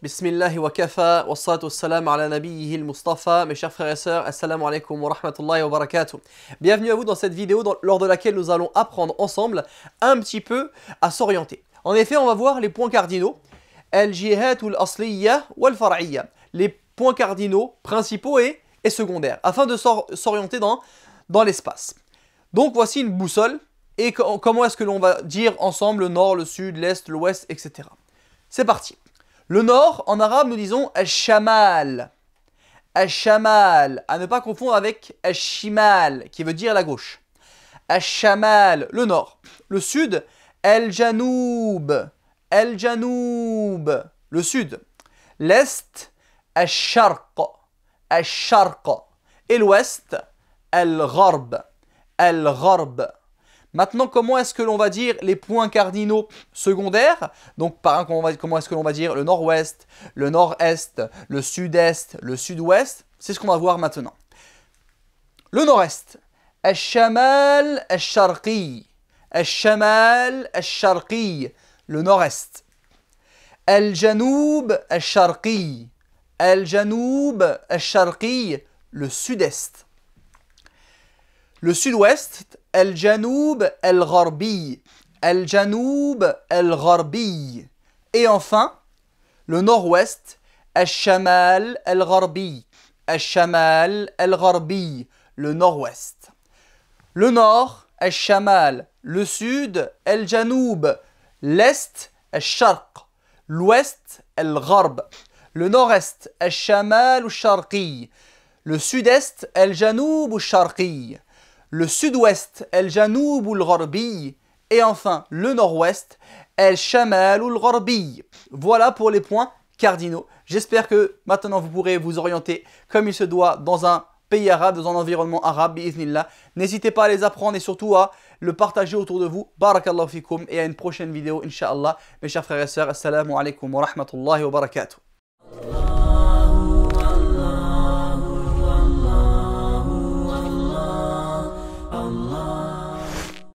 Bismillah wa kafa wa salam ala mustafa Mes chers frères et sœurs, assalamu alaikum wa rahmatullahi wa barakatuh. Bienvenue à vous dans cette vidéo lors de laquelle nous allons apprendre ensemble un petit peu à s'orienter. En effet, on va voir les points cardinaux. al asliya wa al Les points cardinaux principaux et, secondaires afin de s'orienter dans, dans l'espace. Donc voici une boussole et comment est-ce que l'on va dire ensemble le nord, le sud, l'est, l'ouest, etc. C'est parti le nord, en arabe, nous disons al-shamal. à ne pas confondre avec al-shimal, qui veut dire la gauche. Ashamal le nord. Le sud, el janoub el janoub le sud. L'est, al-sharq. Et l'ouest, el gharb Al-gharb. Maintenant, comment est-ce que l'on va dire les points cardinaux secondaires Donc, par exemple, comment est-ce que l'on va dire le nord-ouest, le nord-est, le sud-est, le sud-ouest C'est ce qu'on va voir maintenant. Le nord-est. al-Shamal, al-Sharqi, le nord-est Al-Janoub, al-Janoub, al-Sharqi, le sud-est le sud-ouest, El Janoub, El Gharbi. El Janoub, El Gharbi. Et enfin, le nord-ouest, El chamal El Gharbi. El Chamal El Gharbi. Le nord-ouest. Le nord, El Shamal. Le sud, El Janoub. L'est, El Sharq. L'ouest, El Gharb. Le nord-est, El chamal ou Sharqi. Le sud-est, El Janoub ou Sharqi le sud-ouest, El Janoub ou le et enfin le nord-ouest, El Chamel ou le Voilà pour les points cardinaux. J'espère que maintenant vous pourrez vous orienter comme il se doit dans un pays arabe, dans un environnement arabe, N'hésitez pas à les apprendre et surtout à le partager autour de vous. Barakallahu fikum et à une prochaine vidéo, inshaAllah. Mes chers frères et sœurs, assalamu alaikum wa rahmatullahi wa barakatuh.